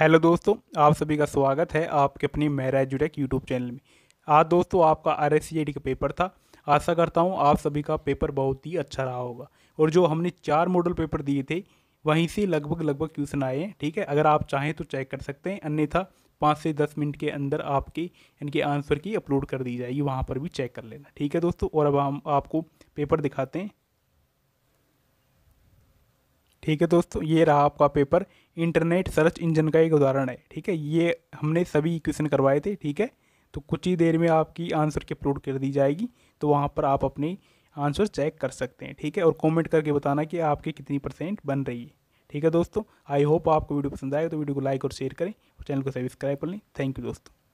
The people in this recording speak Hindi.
हेलो दोस्तों आप सभी का स्वागत है आपके अपनी मेरा जुडेक यूट्यूब चैनल में आज दोस्तों आपका आर एस का पेपर था आशा करता हूँ आप सभी का पेपर बहुत ही अच्छा रहा होगा और जो हमने चार मॉडल पेपर दिए थे वहीं से लगभग लगभग क्वेश्चन आए हैं ठीक है अगर आप चाहें तो चेक कर सकते हैं अन्यथा पाँच से दस मिनट के अंदर आपकी इनके आंसर की अपलोड कर दी जाएगी वहाँ पर भी चेक कर लेना ठीक है दोस्तों और अब हम आपको पेपर दिखाते हैं ठीक है दोस्तों ये रहा आपका पेपर इंटरनेट सर्च इंजन का एक उदाहरण है ठीक है ये हमने सभी क्वेश्चन करवाए थे ठीक है तो कुछ ही देर में आपकी आंसर की अपलोड कर दी जाएगी तो वहाँ पर आप अपनी आंसर चेक कर सकते हैं ठीक है और कमेंट करके बताना कि आपकी कितनी परसेंट बन रही है ठीक है दोस्तों आई होप आपको वीडियो पसंद आएगा तो वीडियो को लाइक और शेयर करें और चैनल को सब्सक्राइब कर लें थैंक यू दोस्तों